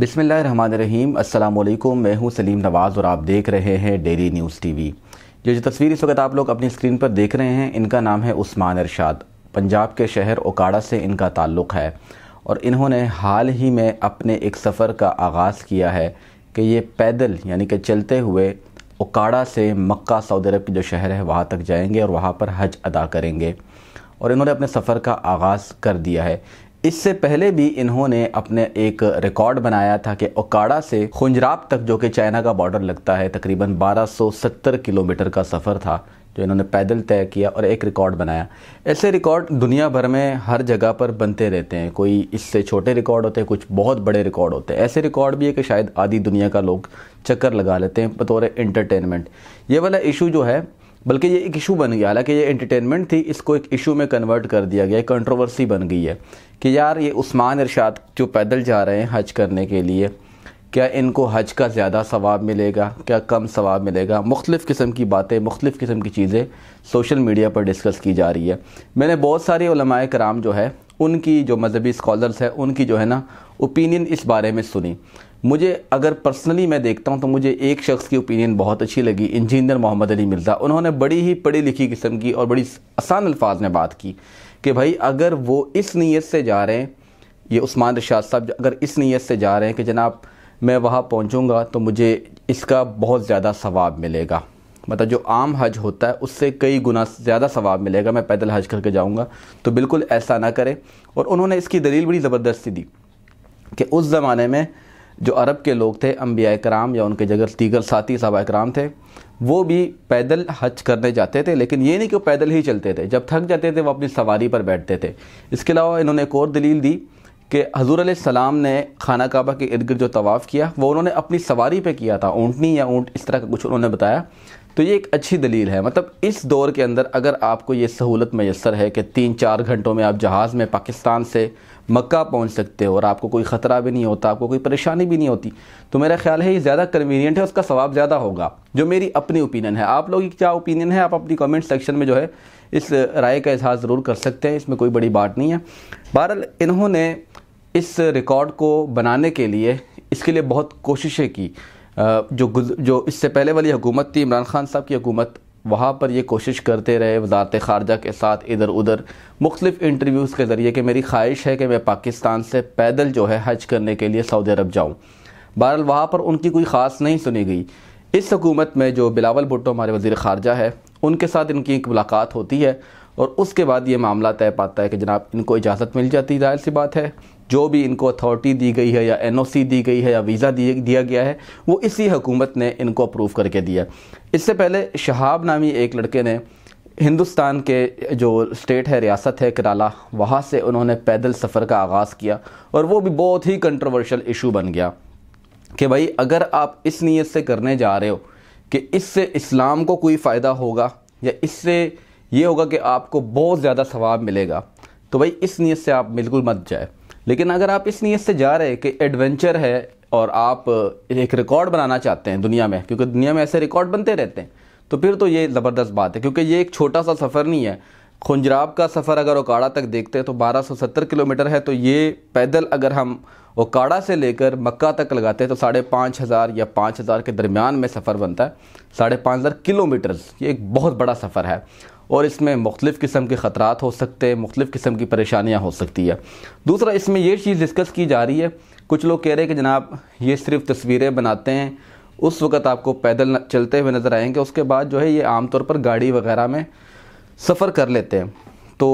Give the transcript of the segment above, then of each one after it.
बिसमीम अल्लाम मैं हूं सलीम नवाज़ और आप देख रहे हैं डेली न्यूज़ टीवी ये जो तस्वीर इस वक्त आप लोग अपनी स्क्रीन पर देख रहे हैं इनका नाम है उस्मान अरशाद पंजाब के शहर ओकाड़ा से इनका ताल्लुक़ है और इन्होंने हाल ही में अपने एक सफ़र का आगाज़ किया है कि ये पैदल यानी कि चलते हुए ओकाड़ा से मक्का सऊदी अरब की जो शहर है वहाँ तक जाएंगे और वहाँ पर हज अदा करेंगे और इन्होंने अपने सफ़र का आगाज़ कर दिया है इससे पहले भी इन्होंने अपने एक रिकॉर्ड बनाया था कि ओकाड़ा से खुंजराब तक जो कि चाइना का बॉर्डर लगता है तकरीबन 1270 किलोमीटर का सफ़र था जो इन्होंने पैदल तय किया और एक रिकॉर्ड बनाया ऐसे रिकॉर्ड दुनिया भर में हर जगह पर बनते रहते हैं कोई इससे छोटे रिकॉर्ड होते हैं कुछ बहुत बड़े रिकॉर्ड होते हैं ऐसे रिकॉर्ड भी है कि शायद आधी दुनिया का लोग चक्कर लगा लेते हैं बतौर एंटरटेनमेंट ये वाला इशू जो है बल्कि ये एक इशू बन गया हालांकि ये एंटरटेनमेंट थी इसको एक इशू में कन्वर्ट कर दिया गया कंट्रोवर्सी बन गई है कि यार ये उस्मान इरशाद जो पैदल जा रहे हैं हज करने के लिए क्या इनको हज का ज़्यादा सवाब मिलेगा क्या कम सवाब मिलेगा मुख्तलिफ़ किस्म की बातें मुख्तलिफ़ किस्म की चीज़ें सोशल मीडिया पर डिस्कस की जा रही है मैंने बहुत सारे कराम जो है उनकी जो मजहबी स्कॉलर्स हैं उनकी जो है ना ओपिनियन इस बारे में सुनी मुझे अगर पर्सनली मैं देखता हूँ तो मुझे एक शख्स की ओपिनियन बहुत अच्छी लगी इंजीनियर मोहम्मद अली मिर्ज़ा उन्होंने बड़ी ही पढ़ी लिखी किस्म की और बड़ी आसान अल्फाज में बात की कि भाई अगर वो इस नीयत से जा रहे हैं ये उस्मान रशाद साहब अगर इस नीयत से जा रहे हैं कि जनाब मैं वहाँ पहुँचूँगा तो मुझे इसका बहुत ज़्यादा सवाब मिलेगा मतलब जो आम हज होता है उससे कई गुना ज़्यादा सवाब मिलेगा मैं पैदल हज करके जाऊँगा तो बिल्कुल ऐसा ना करें और उन्होंने इसकी दलील बड़ी ज़बरदस्ती दी कि उस ज़माने में जो अरब के लोग थे अम्बिया कराम या उनके जगह दीगर साथी सबा कराम थे वो भी पैदल हज करने जाते थे लेकिन ये नहीं कि वो पैदल ही चलते थे जब थक जाते थे वो अपनी सवारी पर बैठते थे इसके अलावा इन्होंने एक और दलील दी कि हजूर सलाम ने खाना काबा के इर्द गिर्द जो तवाफ़ किया वो उन्होंने अपनी सवारी पे किया था ऊँटनी या ऊँट इस तरह का कुछ उन्होंने बताया तो ये एक अच्छी दलील है मतलब इस दौर के अंदर अगर आपको ये सहूलत मैसर है कि तीन चार घंटों में आप जहाज़ में पाकिस्तान से मक्का पहुंच सकते हो और आपको कोई ख़तरा भी नहीं होता आपको कोई परेशानी भी नहीं होती तो मेरा ख्याल है ये ज़्यादा कन्वीनियंट है उसका सवाब ज़्यादा होगा जो मेरी अपनी ओपिनियन है आप लोगों की क्या ओपिनियन है आप अपनी कमेंट सेक्शन में जो है इस राय का इजहार ज़रूर कर सकते हैं इसमें कोई बड़ी बात नहीं है बहरहाल इन्होंने इस रिकॉर्ड को बनाने के लिए इसके लिए बहुत कोशिशें की जो जो इससे पहले वाली हुकूमत थी इमरान खान साहब की हुकूमत वहाँ पर ये कोशिश करते रहे वजारत ख़ारजा के साथ इधर उधर मुख्तफ इंटरव्यूज़ के ज़रिए कि मेरी ख्वाहिश है कि मैं पाकिस्तान से पैदल जो है हज करने के लिए सऊदी अरब जाऊँ बहरहाल वहाँ पर उनकी कोई ख़ास नहीं सुनी गई इस हकूमत में जो बिलावल भुट्टो हमारे वज़ी ख़ारजा है उनके साथ इनकी एक मुलाकात होती है और उसके बाद ये मामला तय पाता है कि जनाब इनको इजाज़त मिल जाती जाहिर सी बात है जो भी इनको अथॉरिटी दी गई है या एनओसी दी गई है या वीज़ा दिया गया है वो इसी हुकूमत ने इनको अप्रूव करके दिया इससे पहले शहाब नामी एक लड़के ने हिंदुस्तान के जो स्टेट है रियासत है कराला वहाँ से उन्होंने पैदल सफ़र का आगाज़ किया और वो भी बहुत ही कंट्रोवर्शल इशू बन गया कि भाई अगर आप इस नीयत से करने जा रहे हो कि इससे इस्लाम को कोई फ़ायदा होगा या इससे ये होगा कि आपको बहुत ज़्यादा सवाब मिलेगा तो भाई इस नीयत से आप बिल्कुल मत जाए लेकिन अगर आप इस नीयत से जा रहे हैं कि एडवेंचर है और आप एक रिकॉर्ड बनाना चाहते हैं दुनिया में क्योंकि दुनिया में ऐसे रिकॉर्ड बनते रहते हैं तो फिर तो ये ज़बरदस्त बात है क्योंकि ये एक छोटा सा सफ़र नहीं है खुंजराब का सफ़र अगर ओकाड़ा तक देखते हैं तो 1270 किलोमीटर है तो ये पैदल अगर हम ओकाड़ा से लेकर मक्का तक लगाते हैं तो साढ़े पाँच हज़ार या पाँच हज़ार के दरमियान में सफ़र बनता है साढ़े पाँच हज़ार किलोमीटर्स ये एक बहुत बड़ा सफ़र है और इसमें मुख्तफ किस्म के ख़तरा हो सकते हैं मुख्तु किस्म की परेशानियाँ हो सकती है दूसरा इसमें यह चीज़ डिस्कस की जा रही है कुछ लोग कह रहे हैं कि जनाब ये सिर्फ तस्वीरें बनाते हैं उस वक़्त आपको पैदल चलते हुए नज़र आएंगे उसके बाद जो है ये आमतौर पर गाड़ी वगैरह में सफ़र कर लेते हैं तो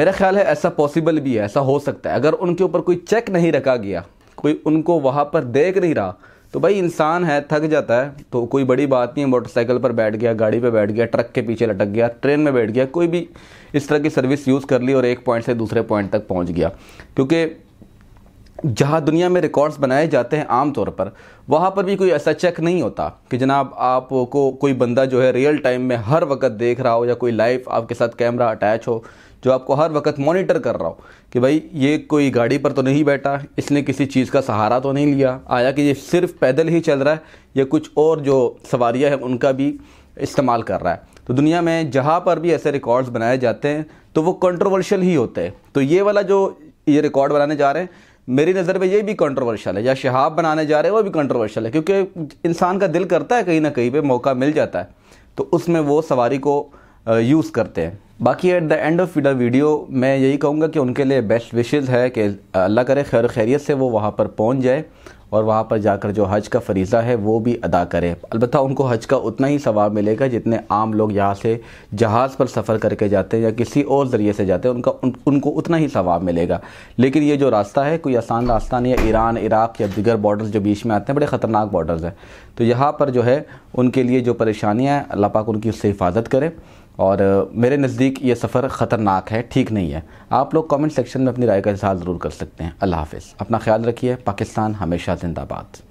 मेरा ख्याल है ऐसा पॉसिबल भी है ऐसा हो सकता है अगर उनके ऊपर कोई चेक नहीं रखा गया कोई उनको वहाँ पर देख नहीं रहा तो भाई इंसान है थक जाता है तो कोई बड़ी बात नहीं है मोटरसाइकिल पर बैठ गया गाड़ी पर बैठ गया ट्रक के पीछे लटक गया ट्रेन में बैठ गया कोई भी इस तरह की सर्विस यूज़ कर ली और एक पॉइंट से दूसरे पॉइंट तक पहुंच गया क्योंकि जहाँ दुनिया में रिकॉर्ड्स बनाए जाते हैं आमतौर पर वहाँ पर भी कोई ऐसा चेक नहीं होता कि जनाब आपको कोई बंदा जो है रियल टाइम में हर वक्त देख रहा हो या कोई लाइव आपके साथ कैमरा अटैच हो जो आपको हर वक्त मॉनिटर कर रहा हो कि भाई ये कोई गाड़ी पर तो नहीं बैठा इसने किसी चीज़ का सहारा तो नहीं लिया आया कि ये सिर्फ पैदल ही चल रहा है या कुछ और जो सवारियाँ हैं उनका भी इस्तेमाल कर रहा है तो दुनिया में जहाँ पर भी ऐसे रिकॉर्ड्स बनाए जाते हैं तो वो कंट्रोवर्शियल ही होते हैं तो ये वाला जो ये रिकॉर्ड बनाने जा रहे हैं मेरी नज़र में ये भी कंट्रोवर्शियल है या शहाब बनाने जा रहे हैं वो भी कंट्रोवर्शियल है क्योंकि इंसान का दिल करता है कहीं ना कहीं पे मौका मिल जाता है तो उसमें वो सवारी को यूज़ करते हैं बाकी at the end of the video मैं यही कहूँगा कि उनके लिए बेस्ट विशेज़ है कि अल्लाह करे खैर खैरियत से वो वहाँ पर पहुँच जाए और वहाँ पर जाकर जो हज का फरीज़ा है वो भी अदा करें अलबत् उनको हज का उतना ही सवाब मिलेगा जितने आम लोग यहाँ से जहाज़ पर सफ़र करके जाते हैं या किसी और ज़रिए से जाते हैं उनका उन, उनको उतना ही सवाब मिलेगा लेकिन ये जो रास्ता है कोई आसान रास्ता नहीं है ईरान इराक़ या दिगर बॉर्डर्स जो बीच में आते हैं बड़े ख़तरनाक बॉर्डर्स हैं तो यहाँ पर जो है उनके लिए जो परेशानियाँ हैं अल्लाह पाक उनकी उससे हिफाजत करें और मेरे नज़दीक ये सफ़र ख़तरनाक है ठीक नहीं है आप लोग कमेंट सेक्शन में अपनी राय का इजहार ज़रूर कर सकते हैं अल्लाह हाफ़ अपना ख्याल रखिए पाकिस्तान हमेशा जिंदाबाद